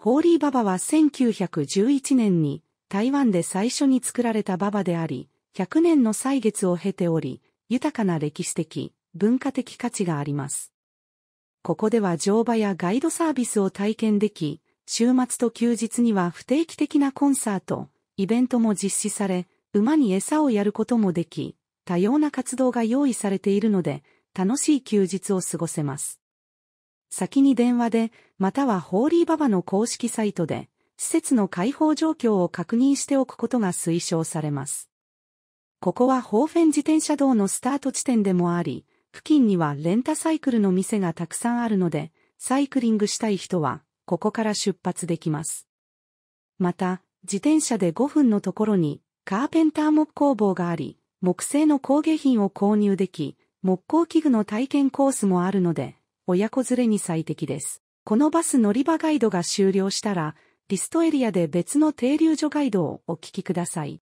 ホーリーババは1911年に台湾で最初に作られたババであり、100年の歳月を経ており、豊かな歴史的、文化的価値があります。ここでは乗馬やガイドサービスを体験でき、週末と休日には不定期的なコンサート、イベントも実施され、馬に餌をやることもでき、多様な活動が用意されているので、楽しい休日を過ごせます。先に電話で、またはホーリーババの公式サイトで、施設の開放状況を確認しておくことが推奨されます。ここはホーフェン自転車道のスタート地点でもあり、付近にはレンタサイクルの店がたくさんあるので、サイクリングしたい人は、ここから出発できます。また、自転車で5分のところに、カーペンター木工房があり、木製の工芸品を購入でき、木工器具の体験コースもあるので、親子連れに最適です。このバス乗り場ガイドが終了したら、リストエリアで別の停留所ガイドをお聞きください。